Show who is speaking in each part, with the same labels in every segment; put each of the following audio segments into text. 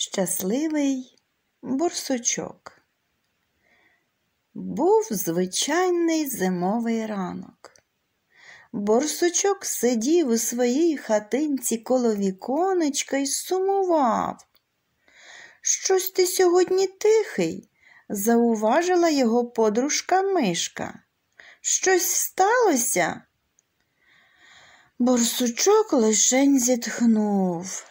Speaker 1: Щасливий борсучок. Був звичайний зимовий ранок. Борсучок сидів у своїй хатинці коло віконечка і сумував. Щось ти сьогодні тихий, зауважила його подружка Мишка. Щось сталося? Борсучок лишень зітхнув.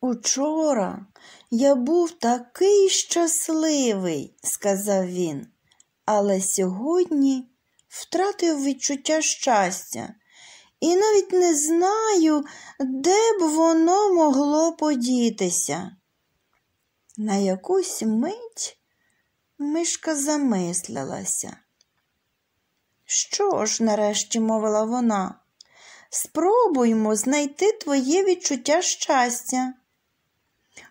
Speaker 1: Учора я був такий щасливий, сказав він, але сьогодні втратив відчуття щастя і навіть не знаю, де б воно могло подітися. На якусь мить мишка замислилася. Що ж, нарешті мовила вона, спробуймо знайти твоє відчуття щастя.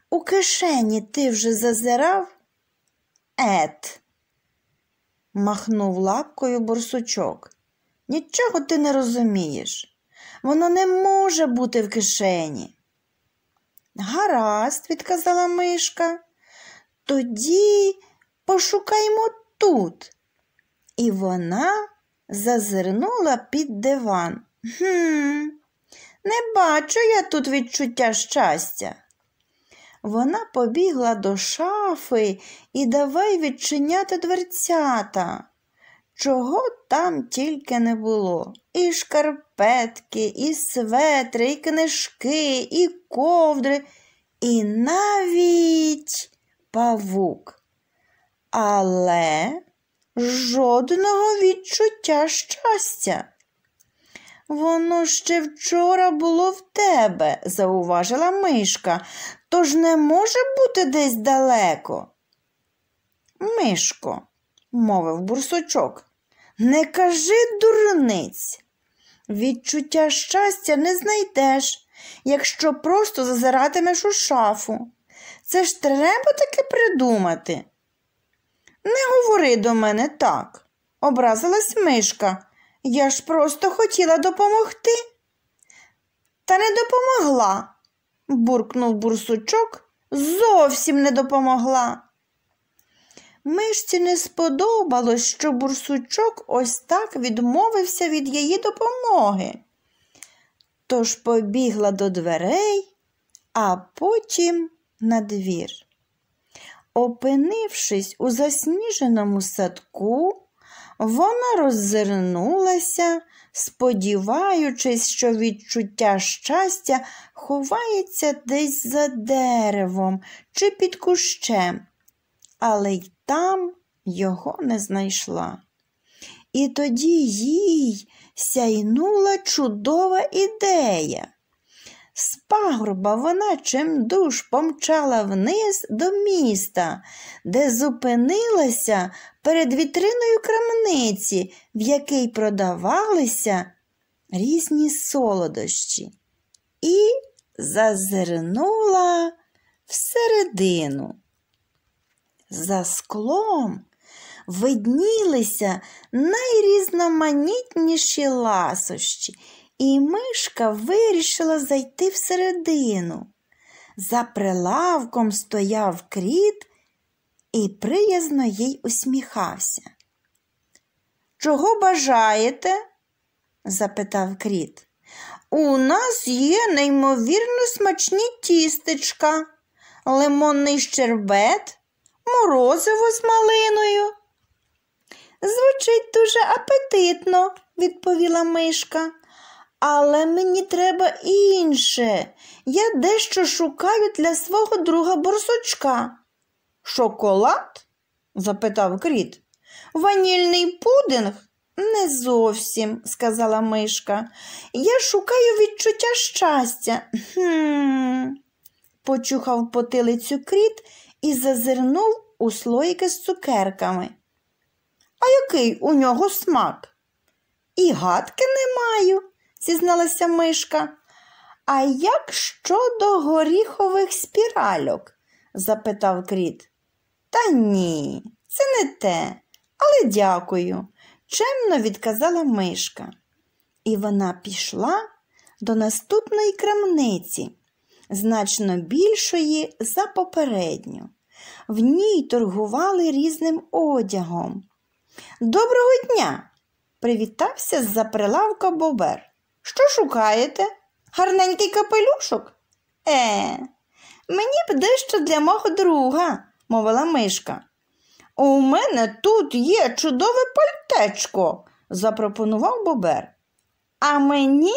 Speaker 1: У кишені ти вже зазирав? Ет, махнув лапкою борсучок. Нічого ти не розумієш. Воно не може бути в кишені. Гаразд, відказала мишка. Тоді пошукаймо тут. І вона зазирнула під диван. Хм, не бачу я тут відчуття щастя. Вона побігла до шафи і давай відчиняти дверцята. Чого там тільки не було. І шкарпетки, і светри, і книжки, і ковдри, і навіть павук. Але жодного відчуття щастя. Воно ще вчора було в тебе, зауважила мишка. Тож не може бути десь далеко. Мишко, мовив бурсучок, не кажи дурниць. Відчуття щастя не знайдеш, якщо просто зазиратимеш у шафу. Це ж треба таки придумати. Не говори до мене так, образилась мишка. Я ж просто хотіла допомогти. Та не допомогла буркнув бурсучок, зовсім не допомогла. Мишці не сподобалось, що бурсучок ось так відмовився від її допомоги. Тож побігла до дверей, а потім на двір. Опинившись у засніженому садку, вона роззирнулася, сподіваючись, що відчуття щастя ховається десь за деревом чи під кущем, але й там його не знайшла. І тоді їй сяйнула чудова ідея. З пагорба вона чимдуж помчала вниз до міста, де зупинилася перед вітриною крамниці, в якій продавалися різні солодощі, і зазирнула всередину. За склом виднілися найрізноманітніші ласощі. І мишка вирішила зайти всередину. За прилавком стояв кріт і приязно їй усміхався. Чого бажаєте? запитав кріт. У нас є неймовірно смачні тістечка, лимонний щербет, морозиво з малиною. Звучить дуже апетитно, відповіла мишка. Але мені треба інше. Я дещо шукаю для свого друга борсучка. Шоколад? запитав кріт. Ванільний пудинг? Не зовсім, сказала мишка. Я шукаю відчуття щастя. Хм. Почухав потилицю кріт і зазирнув у слоїки з цукерками. А який у нього смак? І гадки не маю, зізналася мишка. А як щодо горіхових спіральок? запитав кріт. Та ні, це не те, але дякую, чемно відказала мишка. І вона пішла до наступної крамниці, значно більшої за попередню. В ній торгували різним одягом. Доброго дня! привітався з за прилавка бобер. Що шукаєте? Гарненький капелюшок? Е, мені б дещо для мого друга, мовила мишка. У мене тут є чудове пальтечко, запропонував бобер. А мені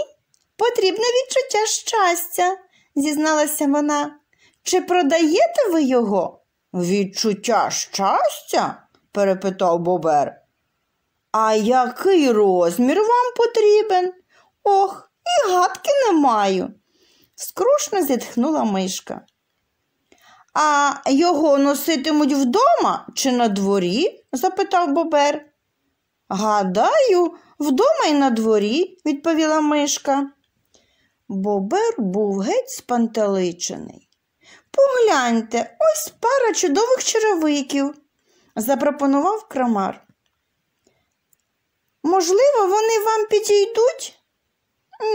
Speaker 1: потрібне відчуття щастя, зізналася вона. Чи продаєте ви його? Відчуття щастя? перепитав бобер. А який розмір вам потрібен? Ох, і гадки не маю, скрушно зітхнула мишка. А його носитимуть вдома чи на дворі? запитав бобер. Гадаю, вдома й на дворі, відповіла мишка. Бобер був геть спантеличений. Погляньте, ось пара чудових черевиків, запропонував крамар. Можливо, вони вам підійдуть?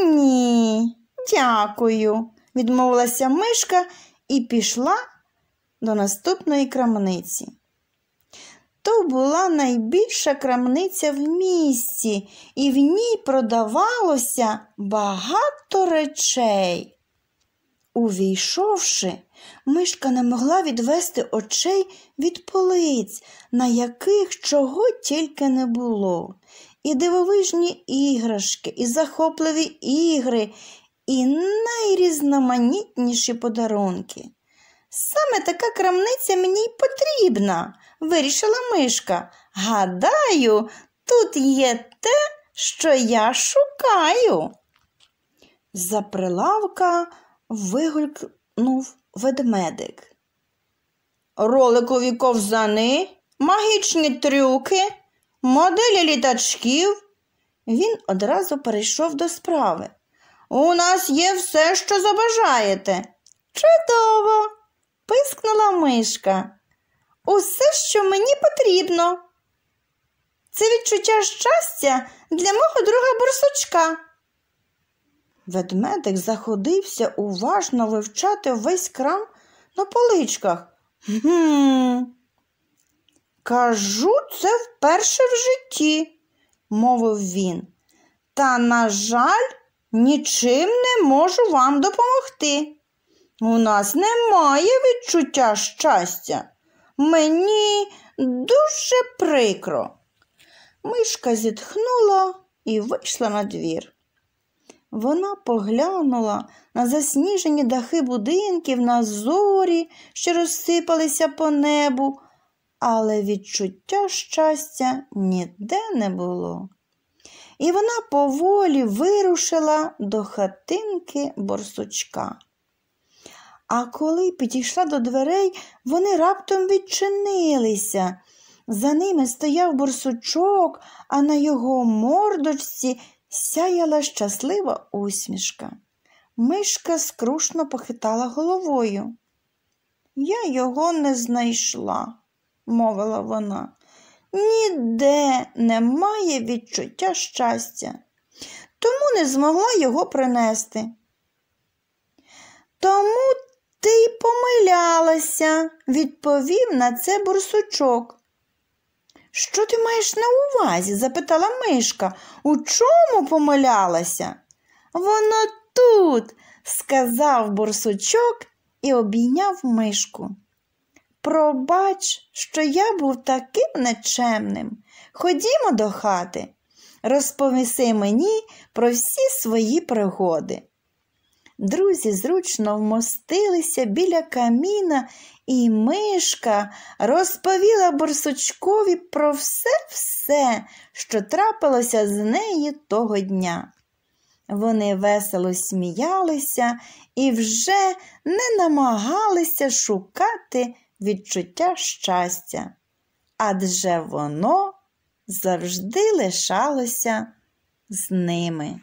Speaker 1: Ні, дякую, відмовилася мишка і пішла до наступної крамниці. То була найбільша крамниця в місті, і в ній продавалося багато речей. Увійшовши, мишка не могла відвести очей від полиць, на яких чого тільки не було, і дивовижні іграшки, і захопливі ігри, і найрізноманітніші подарунки. Саме така крамниця мені й потрібна, вирішила мишка. Гадаю, тут є те, що я шукаю. За прилавка вигулькнув ведмедик. Роликові ковзани, магічні трюки моделі літачків. Він одразу перейшов до справи. У нас є все, що забажаєте. Чудово! пискнула мишка. Усе, що мені потрібно. Це відчуття щастя для мого друга бурсучка. Ведмедик заходився уважно вивчати весь крам на поличках. Гм. Кажу це вперше в житті, мовив він. Та, на жаль, нічим не можу вам допомогти. У нас немає відчуття щастя. Мені дуже прикро. Мишка зітхнула і вийшла на двір. Вона поглянула на засніжені дахи будинків, на зорі, що розсипалися по небу але відчуття щастя ніде не було. І вона поволі вирушила до хатинки борсучка. А коли підійшла до дверей, вони раптом відчинилися. За ними стояв борсучок, а на його мордочці сяяла щаслива усмішка. Мишка скрушно похитала головою. Я його не знайшла, мовила вона, ніде немає відчуття щастя, тому не змогла його принести. Тому ти й помилялася, відповів на це бурсучок. Що ти маєш на увазі? запитала мишка. У чому помилялася? Воно тут, сказав бурсучок і обійняв мишку. Пробач, що я був таким нечемним. Ходімо до хати, розповіси мені про всі свої пригоди. Друзі зручно вмостилися біля каміна, і мишка розповіла борсучкові про все-все, що трапилося з неї того дня. Вони весело сміялися і вже не намагалися шукати відчуття щастя, адже воно завжди лишалося з ними.